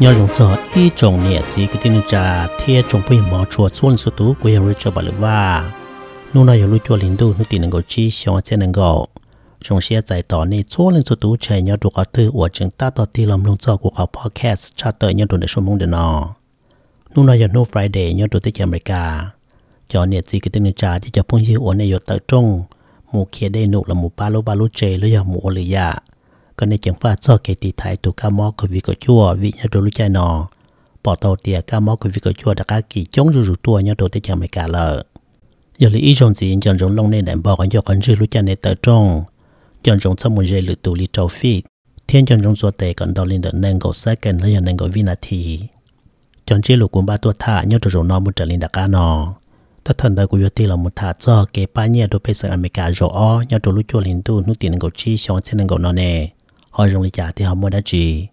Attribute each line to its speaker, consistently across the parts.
Speaker 1: nhờ dùng cho y trồng nhẹ chỉ cái tin cha thiê trồng bây mỏ chùa xuân số tú quê rồi cho bà lữ ba nô này rồi cho lính đu nó tin ngồi chi xong sẽ năng gạo trong xe giải tỏ này số lên số tú chạy nhau đồ ở từ của chúng ta tỏ thì làm lông cho của họ podcast cha tới đồ để số mong được nó nô này giờ nô friday nhau đồ tới Mỹ America cho nhẹ chỉ cái tin cha chỉ cho phong hiếu ở này ở tại trung một kia đây nụ là một ba lô ba lô chè lưỡi hàm một lưỡi ก็ในจังฟ้าซอเกติไทยตัวกามอควิกชั่ววิญญาณรู้ใจนอปอตเตียกามอควิกชั่วดักกี่จงรู้ตัวเนี่ยตัวที่จังไม่กาเลย有了一种基因，将人弄内人包含有很多路径内得中，将人怎么热力独立造飞，天将人所得感到令人能够塞根和能够维纳提，将这路滚巴多他，要这种那么这令大家呢，他谈到古有提了么他这给半年都被生阿美加热哦，要这路做领导努力能够去想才能够呢呢。họ dùng lý giả thì họ mua đã chỉ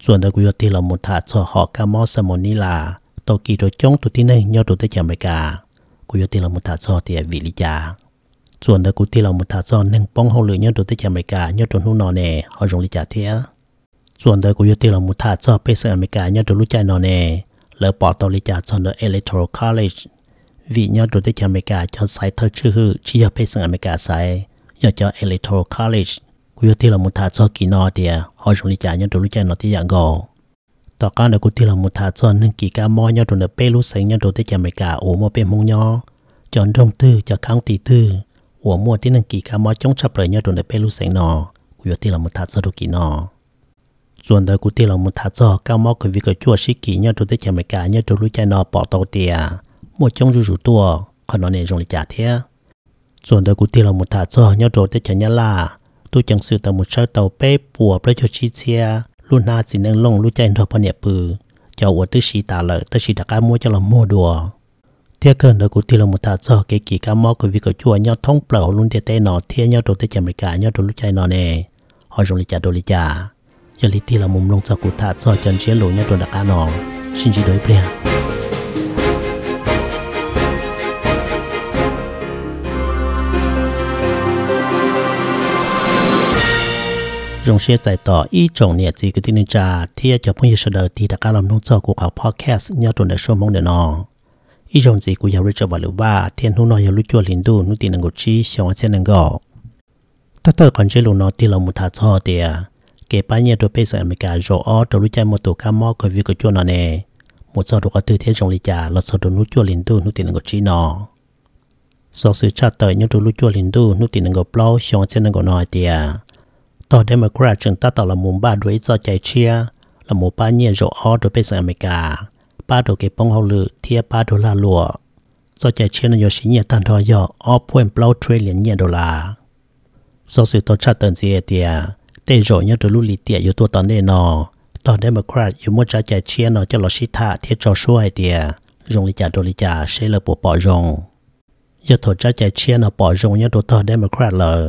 Speaker 1: chuẩn đã quy hoạch thì là một thả cho họ ca mò sa môn ni là tổ kỳ rồi chống tụi tin này nhau tụi tới chẳng mấy cả quy hoạch thì là một thả cho thì vị lý giả chuẩn đã quy thì là một thả cho nâng bóng hậu lửa nhau tụi tới chẳng mấy cả nhau tụi nó nè họ dùng lý giả thế chuẩn đã quy hoạch thì là một thả cho bây giờ mấy cả nhau tụi lúc chạy nó nè lỡ bỏ tổ lý giả cho nó electoral college vì nhau tụi tới chẳng mấy cả cho sai thơ chữ hư chỉ hợp bây giờ mấy cả sai giờ cho electoral college กูยที่เรามุทาซอกีนอเดียหอชงลิจายันตัวลิจานอที่อย่างกอต่อการเด็กกูที่เรามุทาซอนึงกีกามอยันตัวเนเปรู้เสียงยันตัวที่จาเมกาโอมอเป็นมงยอจอนดงตื้อจะข้างตีตื้อหัวมัวที่นึงกีกามอจงชับเลยยันตัวเนเปรู้เสียงนอกูยที่เรามุทาซอดูกีนอส่วนเด็กกูที่เรามุทาซอกามอคือวิกจั่วชิกียันตัวที่จาเมกายันตัวลิจานอปอโตเตียมัวจงจู่ตัวขนอนเนจงลิจาเทียส่วนเด็กกูที่เรามุทาซอยันตัวที่จายันล่า tôi chẳng sự tàu một sao tàu bê bùa bê cho chi chia luôn na chỉ năng lông lúc chạy thuộc phần nhẹ bự cho ở tư sĩ tả lợi tư sĩ đã ai mua cho là mua đùa thế cần đó cũng tiêu là một thà cho cái kỳ cá mò của việc của chùa nhau thông bờ luôn thế thế nó thế nhau đồ thế chậm cả nhau đồ lúc chạy nó nè họ dùng lý trả đồ lý trả giờ lý tiêu là mùng lông cho cụ thà cho chân chế lỗ nhau đồ đặc ai nó xin chỉ đối bèn rong xe giải tỏ ý trọng nhẹ gì cái tin trà thì cho phong hiệu đời thì đã cả làm nông cho của họ podcast nhau tuần đại số mong để nó ý trọng gì của giáo Richard và lưu ba thiên hôn nói giáo lưu chùa linh đu nuôi tiền năng chi xong anh sẽ năng gõ tất cả còn chơi luôn nó thì là một thà cho thì kể ba nhà đồ pesa cả rồi ở đồ lưu chạy một tổ cá mò cái việc của chùa nó nè một số đồ có từ thiên trọng lý trà là số đồ nuôi chùa linh đu nuôi tiền năng chi nó sau sự trả tới những đồ lưu chuột linh đu nuôi tiền năng gõ xong anh sẽ năng gõ nói thì ต่อเดโมแครตจึงตัดต่อละมุมบ้าด้วยจอใจเชียละมุมบ้าเนี่ยโจออโดยเป็นอเมริกาป้าโดเก็บป้องเขาลือเทียป้าโดลาลัวจอใจเชียนโยชิเนี่ยตันทอยออพวนเปล่าเทรเลียนเนี่ยดอลลาร์โซซิตชาเตินซีเอเตียเตโจเนี่ยตัวลูลีเตียอยู่ตัวตอนเนนอต่อเดโมแครตอยู่มั่วจอใจเชียนอจะลอชิตาเทียจอช่วยเตียรงลิจาโดลิจาเชลปัวปอรงยอดถอดจอใจเชียนอปอรงเนี่ยตัวต่อเดโมแครตเลย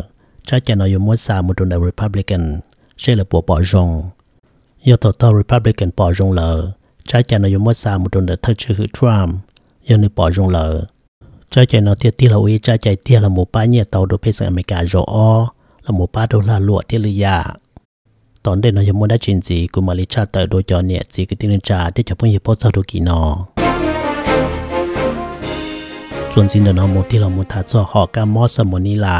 Speaker 1: cha cha nói muốn xa một trung đạo Republican sẽ là bộ bỏ rong do tổ tàu Republican bỏ rong lờ cha cha nói muốn xa một trung đạo thật sự Trump do nơi bỏ rong lờ cha cha nói tiết tiết là uy cha cha tiết là một ba nhẹ tàu đô phe sang America rồi o là một ba đô la lụa tiết lý giả t อนเดนยมได้จินจีกุมาลิชาเตอร์โดยจอเนี่ยจีกิตินจาที่จะพุ่งยพอสรุกินอส่วนสินเดนอมที่เรามุทาจอหอกามอสมอนิลา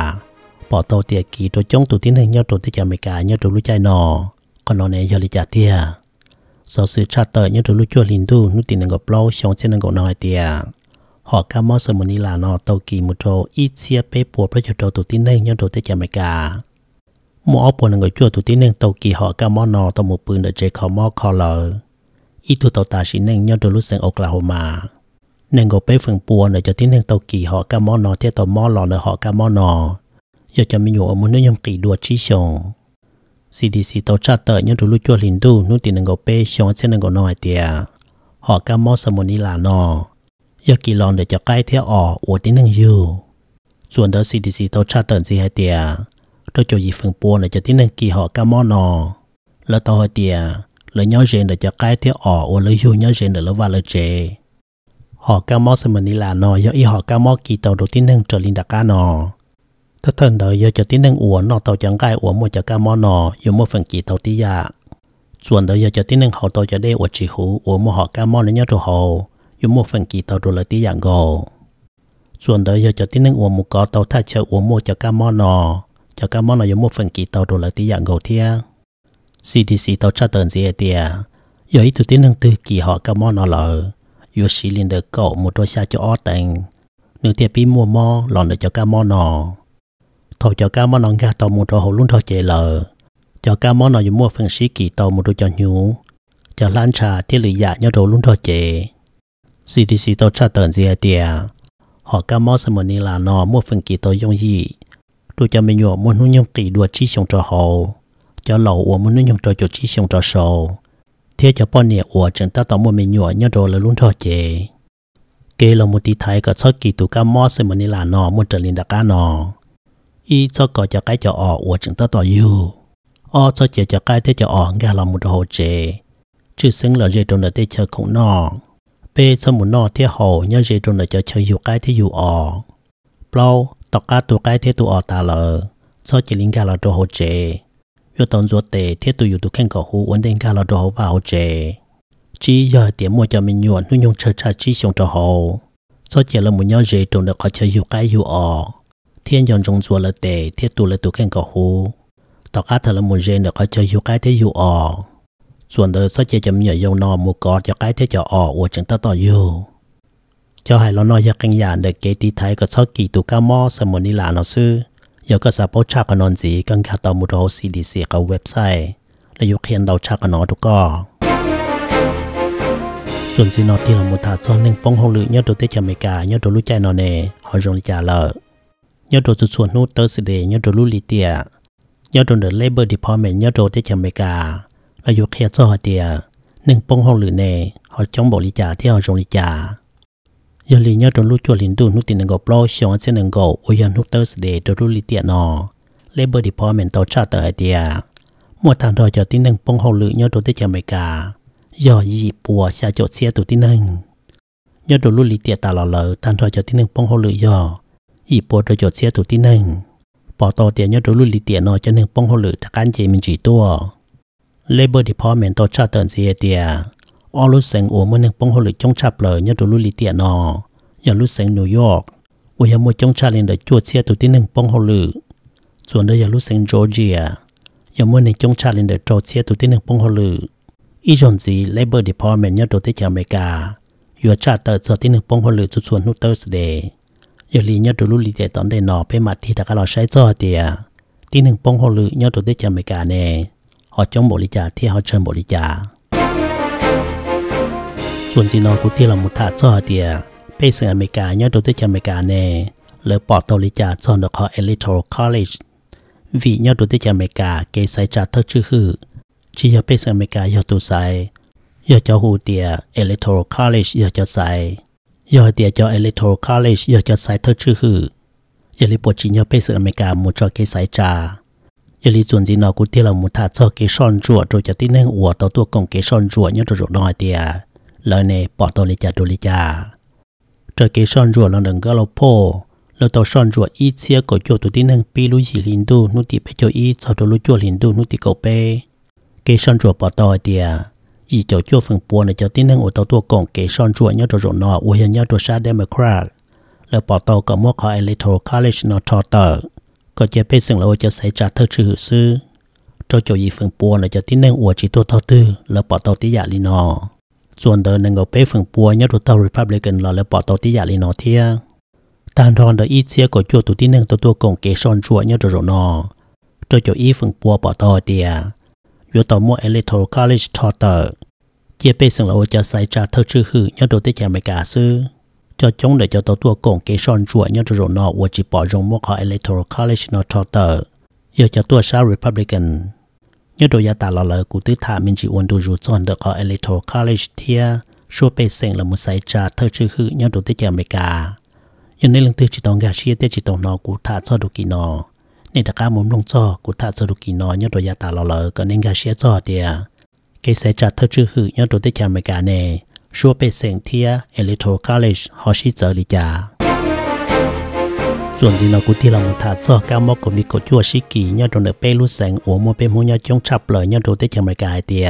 Speaker 1: bỏ tàu tiệc kỳ rồi chống tổ tiến hành nhau rồi tới chả mấy cả nhau rồi lúc chạy nò còn nó này giờ lý trả tiệt do sự trả tờ nhau rồi lúc chua linh tu nút tiền ngọc lâu xong sẽ ngọc nói tiệc họ ca mò sơ mình là nọ tàu kỳ một trâu ít xia bê bùa bây giờ trâu tụ tiến hành nhau rồi tới chả mấy cả mua ốc bùa người chua tụ tiến hành tàu kỳ họ ca mò nò tàu một bươn để chế khó mò khó lờ ít thu tàu ta chỉ nhanh nhau rồi lúc sang Oklahoma nên gộp bếp Phượng bùa nữa cho tiến hành tàu kỳ họ ca mò nò theo tàu mò lò nữa họ ca mò nò giờ cho mình nhổ muốn nó nhầm kỳ đùa chi xong CDC tàu trả tờ nhớ đủ lúc chua lìn đu nút tiền ngô bê xong sẽ ngô nói tìa họ ca mô sơ mô ni là nò giờ kỳ lòn để cho cái theo ỏ ổ tiếng năng dù ส่วนเดอ CDC ตัวชาเตินสีให้เตียตัวโจยีฝึงปัวเนี่ยจะที่หนึ่งกี่หอกามอนอแล้วตัวเตียเลยย่อเจนเดี๋ยวจะใกล้เที่ยวออกโอเลยยูย่อเจนเดี๋ยวละว่าเลยเจหอกามอสมันนิลานอย่ออีหอกามอกี่ตัวดูที่หนึ่งเจอลินดากานอ thật thần đời giờ cho tiếng nâng uốn nọ tàu chẳng gai uốn một chả ca mò nọ giờ một phần chỉ tàu tí dạ chuẩn đời giờ cho tiếng nâng họ tàu cho đây uốn chỉ hú uốn một họ ca mò nữa nhau rồi hầu giờ một phần chỉ tàu rồi lại tí dạ gò chuẩn đời giờ cho tiếng nâng uốn một có tàu thay chờ uốn một chả ca mò nọ chả ca mò nọ giờ một phần chỉ tàu rồi lại tí dạ gò thia CDC tàu cho tần gì tiệt giờ ít tụi tiếng nâng tư kỳ họ ca mò nọ lợ giờ xí liền được cậu một đôi xa cho ó tình nửa tiệt bị mua mò lòn được cho ca mò nọ thọ cho cá món nòng gà tàu một trò hồ luôn thọ chạy lờ cho cá món nòng mua phần sĩ kỳ tàu một đồ cho nhú cho lan trà thiết lý dạ nhau đồ luôn thọ chạy, CDC tàu trả tờn gì à, tiề họ cá món xem mình là nó mua phần kỳ tàu dùng gì đồ cho mình nhổ muốn nuôi nhung kỳ đua chi xong trò hồ cho lẩu uống muốn nuôi nhung trò chuột chi xong trò sầu thế cho bọn nè uống chẳng ta tàu một mình nhổ nhau đồ là luôn thọ chạy, kê là một tí thái có sót kỳ tụ cá món xem mình là nó muốn trở lên đặc cá nó y cho có cho cái cho ở của chúng ta tỏ yêu ở cho chỉ cho cái thế cho ở nghe là một hồ chế chứ xứng là dây trong là thế cho không nọ bê cho một nọ thế hồ nhớ dây trong là cho chơi yêu cái thế yêu ở bao tọt cá tụ cái thế tụ ở ta lờ cho chỉ linh nghe là đồ hồ chế yêu tông ruột tệ thế tụ yêu tụ khen cổ hú vấn đề nghe là đồ hồ và hồ chế chỉ giờ tiếng mua cho mình nhuận nuôi nhung chơi chơi chỉ xuống cho hồ cho chỉ là một nhớ dây trong là có chơi yêu cái yêu ở thiên dòng trong chùa là tệ thiết tu là tu khen cỏ hú tỏ cá thở là một gen được có chơi yêu cái thế yêu ỏ chuẩn đời sao chơi chấm nhảy yêu nò một có cho cái thế cho ỏ của chúng ta tỏ yêu cho hai lo nò cho căn nhà được kế tí thái có sao kỳ tu ca mò sầm một đi là nó sư giờ có sao bố cha con non gì cần cả tàu một hồ cdc có website là yêu khen đầu cha con nó tu co chuẩn xin nó thì là một thà cho nên bông hồ lự nhớ đầu tết cho mấy cả nhớ đầu lũ chạy nó nè họ dùng trả lợi nhớ đồ tụt xuống nút tới sự đề nhớ đồ lưu lì tiệt nhớ đồ nửa labor department nhớ đồ tới chẳng mấy cả là dù khéo cho họ tiệt nâng bông hồng lửa nè họ chống bộ lý trả theo họ dùng lý trả giờ lý nhớ đồ lưu chua lính đồn nút tiền nâng gộp lo xong sẽ nâng gộp ôi dân nút tới sự đề đồ lưu lì tiệt nọ labor department tàu trả tới tiệt một thằng đòi cho tin nâng bông hồng lửa nhớ đồ tới chẳng mấy cả giờ gì bùa xa chỗ xe tụi tin nâng nhớ đồ lưu lì tiệt tà lò lờ thằng đòi cho tin nâng bông hồng lửa giờ อีปวดโดยจดเสียตัวที่หนึ่งปอตอเตียนยอดรุ่นลีเตียนอจะหนึ่งป้องหัวหลือทักการเจมินจีตัวเลเบอร์ดิพอเมนต์ตัวชาเตินเสียเตียออลุเซงอัวเมื่อหนึ่งป้องหัวหลือจงชาเปลยยอดรุ่นลีเตียนอยอลุเซงนิวยอร์กอวยมวยจงชาเลนเดจวดเสียตัวที่หนึ่งป้องหัวหลือส่วนเดียอลุเซงจอร์เจียยอมเมื่อหนึ่งจงชาเลนเดจวดเสียตัวที่หนึ่งป้องหัวหลืออีจอนซีเลเบอร์ดิพอเมนต์ยอดตัวที่อเมริกาอยู่ชาเติร์ดเสียที่หนึ่งป้องหัวหลือส่วนนูเตอร์สเดย์ giờ lì nhớ tụi lúc lì để tóm để nọ bên mặt thì đã có lò sai cho thì tin hưng bông hồ lự nhớ tụi để chờ mấy cả nè họ chống bộ lý trả thì họ chơi bộ lý trả ส่วนจีนอกูที่เรามุท่าจอเดียไปเสืออเมริกาย้อนดูที่อเมริกาเน่หรือปอตโตลิจาจอนดอกคอเอลิโทคอลเลจวีย้อนดูที่อเมริกาเกย์ไซจัดเท่าชื่อฮือชี้ยไปเสืออเมริกาย้อนตัวไซย้อนจะหูเดียเอลิโทคอลเลจย้อนจะไซ giờ địa cho Electoral College giờ cho sai thơ chữ hử giờ lý bộ chỉ nhớ bây giờ America một cho cái sai trà giờ lý chuẩn gì nó cũng tiếc là một thả cho cái son rùa rồi cho tin nên ủa tàu tua công cái son rùa nhớ rồi nói địa lời này bỏ tàu lý trà đồ lý trà cho cái son rùa là đừng có lâu po lâu tàu son rùa ít xia cổ chỗ tụi tin nên pi lũ gì linh đu nút tiệp cho ít sau đó lũ chỗ linh đu nút tiệp cổ pe cái son rùa bỏ tàu địa ý cho cho phần bùa này cho tin năng ô tàu tua son chuột nhau cho rồi nọ ô hiện nhau cho sa democrat là bỏ tàu có mua khỏi electoral college nó cho tờ có chế bên sừng là ô cho xảy thơ chữ sư cho cho ý phần bùa này cho tin năng ô chỉ tua tàu tư là bỏ tàu tí giả li nọ ส่วนเดินนั่งก็ไปฝั่งปัวยัดตัวริพับลิกันเราเลยปอตัวที่อยากลีนอเทียตานทอนเดอีเซียก็จั่วตัวที่หนึ่งตัวตัวกงเกซอนชัวยัดตัวนอตัวจั่วอีฝั่งปัวปอตัวเตีย yo to mo electoral college to tờ chia bê sừng là ô cho sai cha thơ chữ hư nhớ đồ tế chả mày cả sư cho chống để cho tổ tua cổng kế son chùa nhớ đồ rồi nọ ô chỉ bỏ rong mốc họ electoral college nó to tờ yo cho tua sao republican nhớ đồ gia tà lò lời cụ tư thả mình chỉ uốn đồ rủ chọn được họ electoral college thia số bê sừng là một sai trả thơ chữ hư nhớ đồ tế chả mày cả nhưng nên lần thứ chỉ tông gà chia tế chỉ tông nọ cụ thả cho đồ kỳ nọ nên ta cá muốn nông cho của ta sơ kỳ nói nhớ rồi gia ta lò lợ có nên gà xe cho thì à cái xe trả thơ chữ hự nhớ rồi tới chàng mày cả nè xua bê sèn thia electoral college họ sĩ giờ đi chả ส่วนจีนกูที่เราถาซอก้ามอก็มีกดจั่วชิกียอดโดนเป้รู้แสงอัวมัวเป็นหัวยอดจงฉับเลยยอดโดนเตะเชียงรายกายเตีย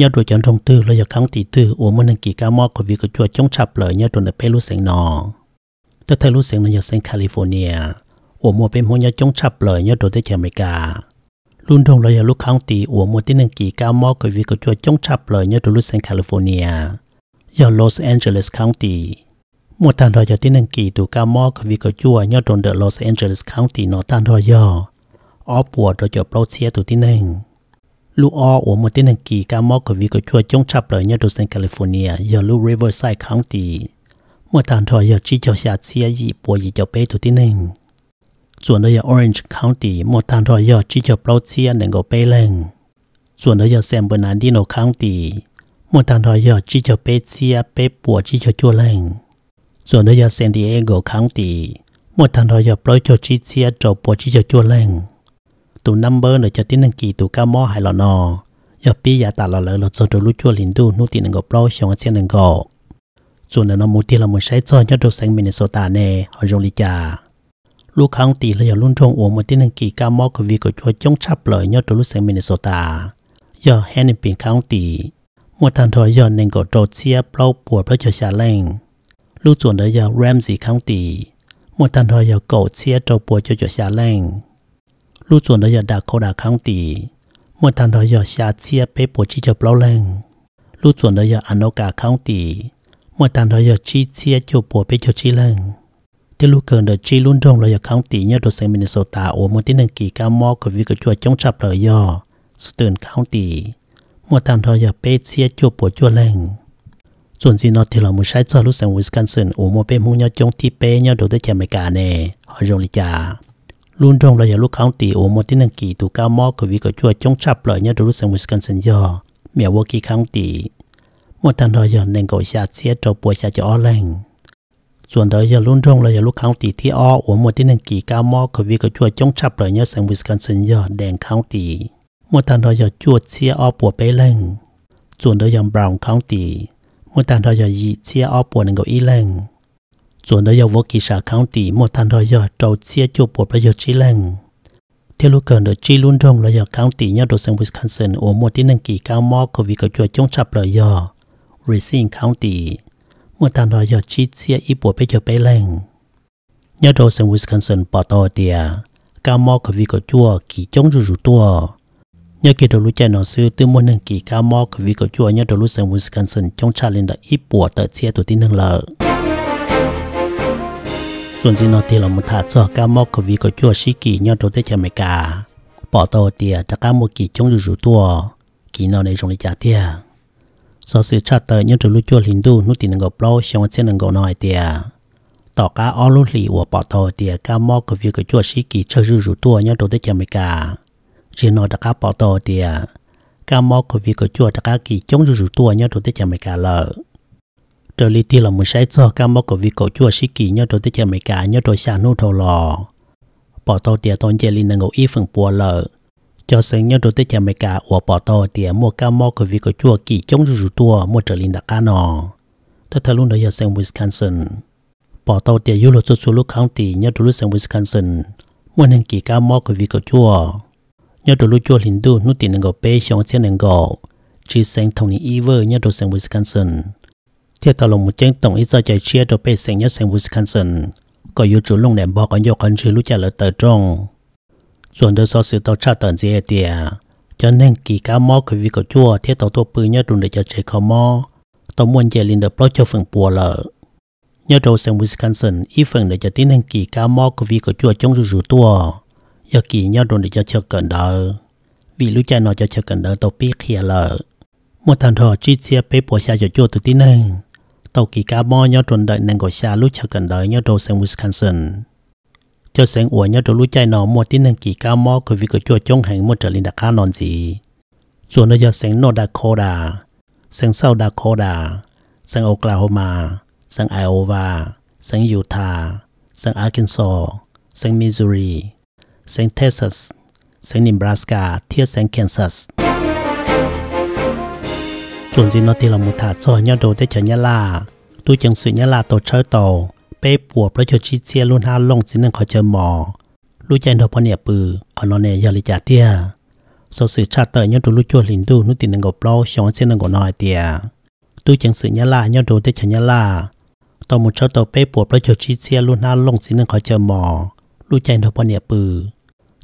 Speaker 1: ยอดโดนจันทงตื้อเลยกังตีตื้ออัวมัวนังกีก้ามอก็มีกดจั่วจงฉับเลยยอดโดนเป้รู้แสงนอแต่เธอรู้แสงในยอดแสงแคลิฟอร์เนียหัวมัวเป็นหัวยาจงฉับเลยยอดโดดที่อเมริการุ่นทงเลยลูกค้างตีหัวมัวที่หนึ่งกี่ก้าวมอกกับวิกจัวจงฉับเลยยอดโดดลุสแองแคลิฟอร์เนียยอดลอสแอนเจลิสคังตีมัวตานทอยที่หนึ่งกี่ตัวก้าวมอกกับวิกจัวยอดโดนเดอะลอสแอนเจลิสคังตีนอตานทอยอออปวดโดยจบโปรเซียตัวที่หนึ่งลูกอ้อหัวมัวที่หนึ่งกี่ก้าวมอกกับวิกจัวจงฉับเลยยอดโดดแองแคลิฟอร์เนียยอดลูริเวอร์ไซด์คังตีเมื่อตานทอยอจีเจ้าชาเสียยีปัวยีเจ้าเป้ตัวที่หนึ่งส่วนเดีย Orange County หมดทางรอยจีเจอปลอเซียนหนึ่งก็ไปเล่งส่วนเดีย San Bernardino County หมดทางรอยจีเจอเปเซียเปปัวจีเจอจัวเล่งส่วนเดีย San Diego County หมดทางรอยปลอเจอจีเซียจอปัวจีเจอจัวเล่งตัวนัมเบอร์หนึ่งจะที่หนึ่งกี่ตัวก้ามอหายหลอนอยาปียาตาหลอนเลยเราจะดูลูกจัวลินดูนู่นตีหนึ่งก็ปลอชงเซียนหนึ่งก็ส่วนเดียมูที่เราไม่ใช้จอยยอดดูแสงมินนิโซตาเน่ฮอร์จงลิจา lúc kháng tỷ là lúc trong uống một tiếng kỳ ca mò của việc của cho chống chắp lời nhau trong lúc sang Minnesota giờ hẹn bình kháng tỷ một thằng thôi giờ nên có trâu chia bao bùa bao cho xả lên lúc chuẩn đấy giờ Ramsey kháng tỷ một thằng thôi giờ cậu chia trâu bùa cho cho xả lên lúc chuẩn đấy giờ đã có đã kháng tỷ một thằng thôi giờ xả chia bê bùa chỉ cho bao lên lúc chuẩn đấy giờ Anoka nó tỷ một thằng thôi giờ chi chia cho bùa bê cho chi lên ที่ลูกเกินเดจีลุ่นดงเลยข้างตีเนี่ยตัวเซมินิโซตาโอมที่หนึ่งกี่ก้ามอกับวิกจัวจงจับเลยย่อสตื่นข้างตีมัวตามทอยาเป๊เสียจัวปวดจัวแรงส่วนซีนอที่เรามุใช้จอลูกเซงวิสคอนซินโอมเป็นหูยอจงที่เป๊เนี่ยโดยได้แชมเมกาเน่ฮอจงลิจาลุ่นดงเลยลูกข้างตีโอมที่หนึ่งกี่ตัวก้ามอกับวิกจัวจงจับเลยเนี่ยโดยลูกเซงวิสคอนซินย่อเมียวกี้ข้างตีมัวตามทอยาเน่งก็ชาเสียจัวปวดชาจะอ้อแรงส่วนเดียวรุ่นรงเลยลูกเขาตีที่อ้อหัวหมดที่หนึ่งกี่ก้าวมอควีก็ช่วยจงชับเลยเนี่ยสังวิสกันสัญญาแดงเขาตีมดทันเดียวจวดเสียอ้อปวดไปเร่งส่วนเดียวบราวน์เขาตีมดทันเดียวยีเสียอ้อปวดหนึ่งก็อีเร่งส่วนเดียววกิสาเขาตีมดทันเดียวเจ้าเสียจวดปวดประโยชน์ชีเร่งเที่ยวลูกเกินเดียวจีรุ่นรงเลยเขาตีเนี่ยโดยสังวิสกันสันหัวหมดที่หนึ่งกี่ก้าวมอควีก็ช่วยจงชับเลยย่อ Racing County một thằng đó giờ chi chia ít bộ bây giờ bé lên nhớ đồ sang Wisconsin bỏ to tiề cao mò của vị của chua kỳ chống rủ rủ tua nhớ kỳ đồ lũ chạy nó sư tư môn nâng kỳ cao mò của vị của chùa nhớ đồ lũ sang Wisconsin trong trà lên đã ít bộ tờ chia tụi tin nâng lợ ส่วนจีนอตีเรามุทาจอกามอกวีก็จัวชิกิยอดตัวเจเมกาปอโตเตียจากามกิจงอยู่ตัวกินเอาในชงลิจาเตีย sở sự cha tờ nhân trường lưu chua lìn đu nút tiền ngọc lâu xong rồi xem ngọc nói tiề tỏ cá ô lô lì của bỏ tàu tiề cá mò của việc của chua sĩ kỳ chơi rủ rủ tua nhân đồ tới chèm mấy cả chỉ nói đặc cá bỏ tàu tiề cá mò của việc của chua đặc cá kỳ chống rủ rủ tua nhân đồ tới chèm mấy cả lợ trở lý tiền là muốn sai cho cá mò của việc của chua sĩ kỳ nhân đồ tới chèm mấy nhân đồ xa nút thầu lò bỏ tàu tiề tông chèm lìn ngọc y phần bùa lợ cho sinh nhân đầu tiên chả mấy cả ủa bỏ to tiền mua cá mò của vị của chua kỳ chống rủ tua mua trở lên đặc cá nọ tôi thay luôn đó giờ sinh Wisconsin bỏ to tiền yêu luật xuất số lúc county nhân đầu lúc sinh Wisconsin mua nên kỳ cá mò của vị của chua nhân đầu lúc chua liền đu nút tiền ngọc bê xong xe nền gạo chỉ sinh thông ni Ever nhân đầu sinh Wisconsin thiệt tao lòng một chân tổng ít giờ chạy chia đầu bê sinh nhân sinh Wisconsin có yêu chủ lông đèn bò con nhiều con chữ lúc trả lời tờ trong ส่วนโดยสอสือต่อชาติตอนเสียเตียจะนั่งกี่ก้าวมอคือวิกจั่วเทียต่อตัวปืนยอดรุนเดจะเจคอมอต่อมวนเจลินเดปลอเจฝั่งปัวเลอยอดโดเซงวิสคอนซินอีฝั่งเดจะตีนั่งกี่ก้าวมอคือวิกจั่วจงรูรูตัวยอกี่ยอดรุนเดจะเชื่อกันเดอวิลุจานอจะเชื่อกันเดอต่อปีเขียเลอมื่อทันทอจีเสียไปปัวชาจะจั่วตัวตีนั่งต่อกี่ก้าวมอยอดรุนเดนั่งกับชาลุเชื่อกันเดอยอดโดเซงวิสคอนซิน cho sáng ủa nhau trong lúc chạy nó mua tin hàng kỳ cao mò của việc của chùa trong hàng mua trở lên đã khá non gì chùa nó cho sáng nó đã khô đà sáng sau đã khô đà sáng Oklahoma sáng Iowa sáng Utah sáng Arkansas sáng Missouri sáng Texas sáng Nebraska thiết sáng Kansas chuẩn gì nó thì là một thả cho nhau đồ tới chở nhà là tôi chẳng sự nhà là tổ chơi tổ. ไปปวดระชดชิดเสียลุนหาลงสินนึงขอเจอหมอลู้ใจทอพเนียปือขอนอนเนยาลิจาเตียสสื่อชาติเตยยอตดูลู่จวลินดู นุตินังกบเล่าชองเส้นนังกน้อยเตีย ตู้จังสื่อยาลายอตดูได้ฉันยาลาต่อมุชอตเป้ปวดประชดชิดเสียลุนหาลงสินนึงขอเจอหมอลู้ใจทอพเนียปือ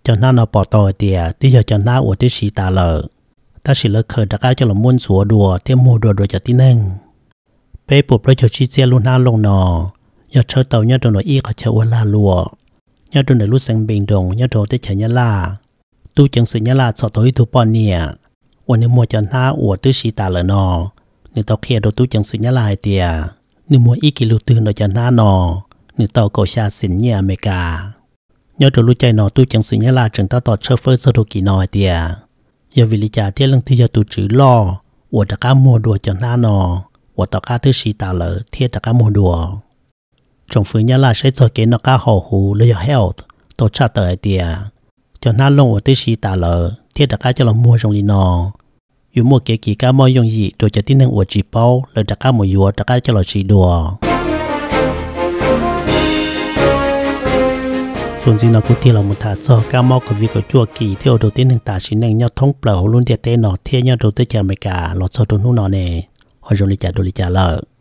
Speaker 1: จนหน้านอปอตอเตียที่จะจนหน้าอวดที่ชีตาเลอถ้าสิเลเคยตะก้าจะหลมมุนสัวดัวเทียมมูดัวดัวจะที่นึ่ง เป้ปวดประชดชิดเสียลุนหาลงนอยาเชาเตายาตโน่อีเขาเชอวลาลัวยาตโน่อยรู้แสงเบ่งดงยาตโนได้เฉยลา ตู้จังสุญลาสอดตวิทุปอนเนี่ยวันนี้มัวจะนท้าอวดตื้อชีตาเลนอหนึ่งเตาเคียดตู้จังสุญลาเตียหนึ่งมัวอีกิลูตื่นดจะนท้านอหนึ่งเตาโกชาสินเนี่ยอเมริกายาตโนรู้ใจนอตู้จังสุญลาจังตาตอดเชฟเฟอร์สโตกีนอเตียยาวิลิจาเที่ยลังที่ยาตูจื้อล่ออวดตะก้ามัวดัวจะนท้านออวดตะก้าตื้อชีตาเลเทียตะก้ามัวดัว trong phương nhà là sẽ cho cái nó cá hồ hù lấy health tổ cha tới tiệt cho nó lông ở tới sĩ tả lờ thiết đặc cá cho nó mua trong đi nọ dù mua cái kỳ cá mua dùng gì đồ cho tin năng của chị bao lời đặc cá mua dùa đặc cá cho nó chị đùa ส่วนสิ่งนั้นก็ที่เราหมดถ้าจอก้ามอกับวิกจั่วกี่เที่ยวดูที่หนึ่งตาชิ้นหนึ่งยอดท้องเปล่ารุ่นเตี้ยเต้นอเที่ยวยอดดูเตี้ยเจอเมกาหลอดโซดุนหุ่นนอเน่ฮอร์จลิจ่าดูลิจ่าเลิก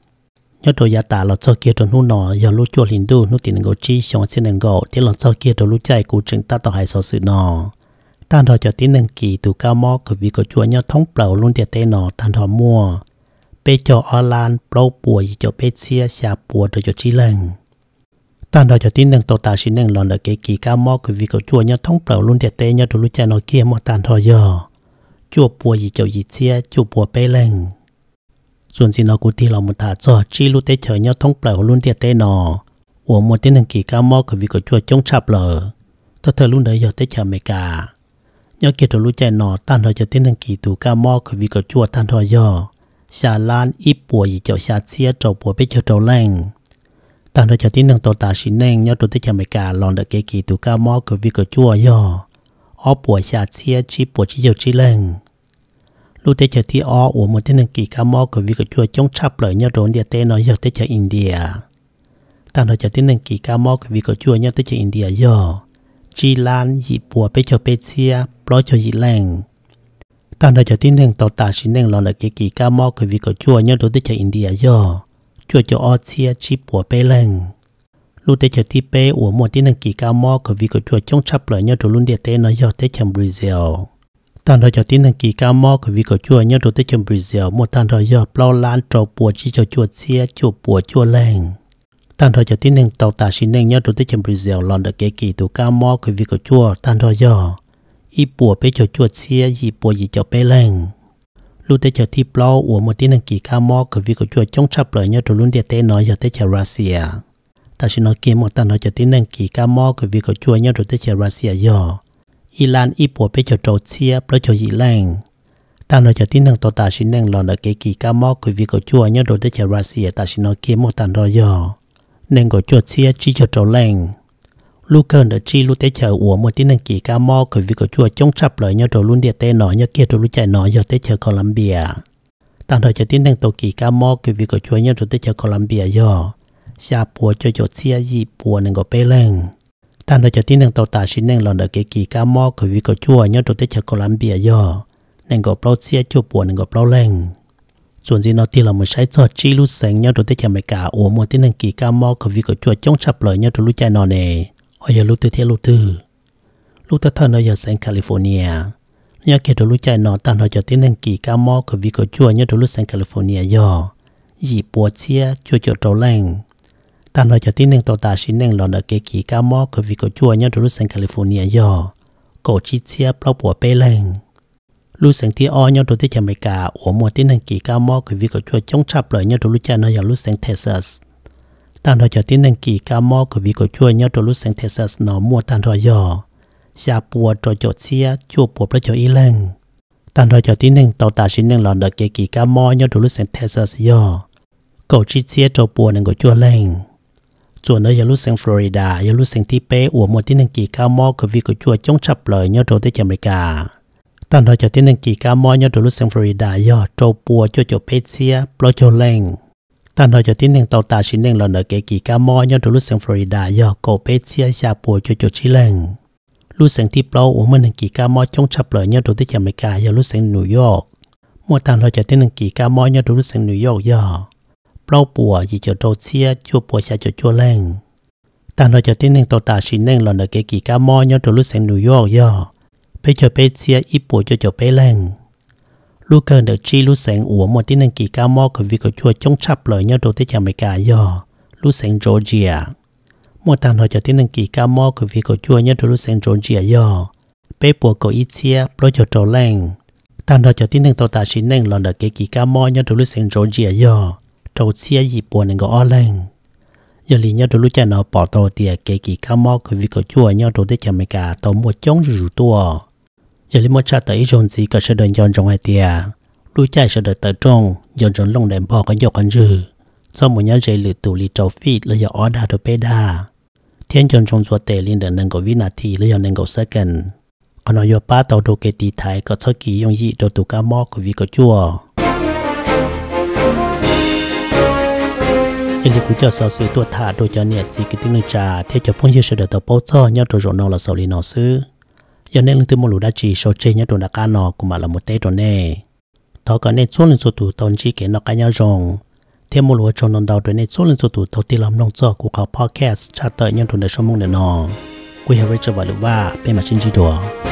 Speaker 1: nhớ đồ giá tả là cho kia đồ nu nọ giờ lúc chùa linh đu nu tiền ngô chi xong xin năng gỗ tiền là cho kia đồ lúc chạy cụ chừng ta tàu hải sở sự nọ tan thọ cho tiền năng kỳ từ cao mò của vì có chùa nhớ thống bầu luôn tiền tê nọ tan thọ mua bê cho ở lan bầu bùa gì cho bê xia xà bùa đồ cho chi lần tan thọ cho tiền năng tổ tà xin năng lòn được cái kỳ cao mò của vì có chùa nhớ thống bầu luôn tiền tê nhớ đồ lúc chạy nọ kia mò tan thọ giờ chùa bùa gì cho gì xia chùa bùa bê lần ส่วนสินอกูที่เราหมดถาจอดจีลูเตเฉยเนาะท้องเปล่าลุ่นเตียเตนอหัวหมดเตนังกี่ก้ามอกับวิกจัวจงฉับเลยถ้าเธอลุ่นเดียวเตเฉยเมกาเนาะเกียรติรู้ใจนอตันเธอจะเตนังกี่ตูก้ามอกับวิกจัวตันเธอย่อชาล้านอีป่วยเจ้าชาเสียเจ้าป่วยไปเจ้าเจ้าแรงตันเธอจะเตนังตัวตาชินแนงเนาะตัวเตเฉยเมกาลองเด็กเกกี่ตูก้ามอกับวิกจัวย่ออ้อป่วยชาเสียชีป่วยชีเจ้าชีแรง lúc tế chờ thi o của một tên hàng kỳ cá mò của việc của chùa chống chắp lời nhau rồi địa tế nói giờ tế chờ India tạm thời chờ tên hàng kỳ cá mò của việc của chùa nhau tế chờ India giờ chi lan dị bùa bê chờ bê chia lo chờ dị lành tao nói chờ tên hàng tàu tà xin hàng lo là kỳ kỳ mò của việc của chùa nhau đối tế chờ India giờ chùa cho o chia chi bùa bê lành lúc tế chờ thi bê của một tên hàng kỳ cá mò của việc của chùa chống chắp lời nhau rồi địa tế nói giờ tế chờ Brazil ตอนเราจะตินังกีก้ามอคือวิกจัวเนี่ยตัวเตจมบริเซลมดตอนเราจะเปล่าล้านจอปัวจีจอจัวเสียจัวปัวจัวแรงตอนเราจะตินังเตาตาชินนังเนี่ยตัวเตจมบริเซลลอนเดเกกีตัวก้ามอคือวิกจัวตอนเราจะอีปัวเปจอจัวเสียยีปัวยีจอเปแรงลูเตจที่เปล่าอัวมดตินังกีก้ามอคือวิกจัวจงชับเลยเนี่ยตัวลุ่นเดเตน้อยจะเตจรัสเซียแต่ชินอเกมตอนเราจะตินังกีก้ามอคือวิกจัวเนี่ยตัวเตจรัสเซียย่อ Ilan ipo pe cho trâu chia pro cho dị lành. Tao nói cho tin thằng tòa tà xin nàng lò nợ kế kỳ ca mò quý vị cổ chua nhớ đồ tế cho Russia tà xin nó kia mô tàn đo dò. Nàng cổ chua chia chi trâu lành. Lúc cần đợi chi lúc tế chờ ủa một tin nàng kỳ ca mò quý vị cổ chua chống chập lời nhớ đồ luôn địa tê nó nhớ kia đồ lúc chạy nó dò tế chờ Colombia. Tao nói cho tin thằng tàu kỳ ca mò quý vị cổ chua nhớ đồ tế chờ Colombia dò. Xa bùa cho cho chia dị bùa nàng cổ bê lành ta nó cho tin năng tàu tả xin năng lòn đỡ cái kỳ cá mò khởi vị cầu chua nhớ trụ tế cho Colombia do năng có bao xe chua buồn năng có bao leng chuẩn gì nó tiền là một sai sót chi lúc sáng nhớ trụ tế cho mày cả ủa một tin năng kỳ cá mò khởi vị cầu chua chống chập lời nhớ trụ lúc chạy nọ nè họ giờ lúc tư thế lúc tư lúc ta thân nó giờ sáng California nhớ kể trụ lúc chạy nọ ta nó cho tin năng kỳ cá mò khởi vị cầu chua nhớ trụ lúc sáng California do gì bùa xe chua chua trâu leng ta nói cho tin nâng tàu ta xin nâng lò nợ kế kỹ ca mò của vì có chua nhá rồi sang California yo cổ chi chia bao bùa bê lên lu sang tia o nhau rồi tới chạm cả ủa mùa tin nâng kỹ ca mò của vì có chua chống chạp lời nhau rồi cha nói giờ lu sang Texas ta nói cho tin nâng kỹ ca mò của vì có chua nhau rồi lu sang Texas nó mua ta rồi yo xa bùa rồi chột chia chua bùa bao cho y lên ta nói cho tin nâng tàu ta xin nâng lò nợ kế kỹ ca mò nhau rồi lu sang Texas yo cổ chi chia cho bùa nâng của chua lên ส่วนเนยาลุเซงฟลอริดายาลุเซงที่เป้อัวมวดที่หนึ่งกีก้ามอคือวิกตจัวจงฉับเลยยอดโตที่อเมริกาตอนเราจะที่หนึ่งกีก้ามอยอดโตลุเซงฟลอริดายอดโตปัวจัวจบเพชเซียปลอโจเลงตอนเราจะที่หนึ่งเตาตาชิ้นหนึ่งเราเนเกกีก้ามอยอดโตลุเซงฟลอริดายอดโกเพชเซียชาปัวจัวจบชิเลงลุเซงที่เปล่าอัวมัหนึ่งกีก้ามอจงฉับเลยยอดโตที่อเมริกายาลุเซงนิวยอร์กมัวตอนเราจะที่หนึ่งกีก้ามอยอดโตลุเซงนิวยอร์กยอด lâu bùa gì cho trâu xia chua bùa xa cho chua lên ta nói cho tiếng nền tổ tả xin nền là cái kỳ cá mo nhau trâu lúc sang New York yo bây giờ bây xia ít bùa cho cho bé lên lúc cần được chi lúc sáng ủa một tiếng nền kỳ cá mo của việc của chua chống chập lời nhau trâu tới chàng mấy cả yo Georgia một ta nói cho tiếng nền kỳ cá mo của việc của chua nhau trâu lúc sáng Georgia yo bé bùa của ít xia lo cho trâu lên ta nói cho tiếng nền tổ tả xin nền là cái kỳ cá mo nhau trâu lúc sáng Georgia yo đầu xe gì buồn nên có ở lên giờ lì nhau đầu lúc cha nó bỏ tàu tiền à, kể kỹ khao mò cái việc cầu chùa nhau đầu tới chả mấy cả tàu mua chống rủ tua giờ lì mua cha tới rồi gì cả sẽ đơn dọn trong hai tiền lúc chạy sẽ đợi tới trong dọn trong lông đèn bỏ cái dọc anh rử sau một nhau dây lửa tủ lì trâu phi là giờ ở đà đầu bê đà thiên dọn trong chùa tề liên đàn nâng có vi nà thì là giờ nâng có sẽ cần ở nói ba tàu đồ kê tí thái có sơ kỹ dùng gì đầu tủ cá mò cái việc cầu chùa cũng cho 因为古教少数多他多教年纪给定了家，他就碰见时的到包车，要做热闹了手里闹事。要 nên lên từ một lũ đã chỉ số trên nhớ đồ đã cá nọ cũng mà là một tế đồ nè. Đó cả nên chốt lên số tủ tồn chỉ kể nó cá nhau rồng. Thêm một lũ cho nón đầu đồ nên chốt lên số tủ tàu ti làm nông cho của khảo podcast trả tới nhau đồ để số mong để nọ. quay về cho vợ vào lũ ba, bên mà xin chỉ đồ.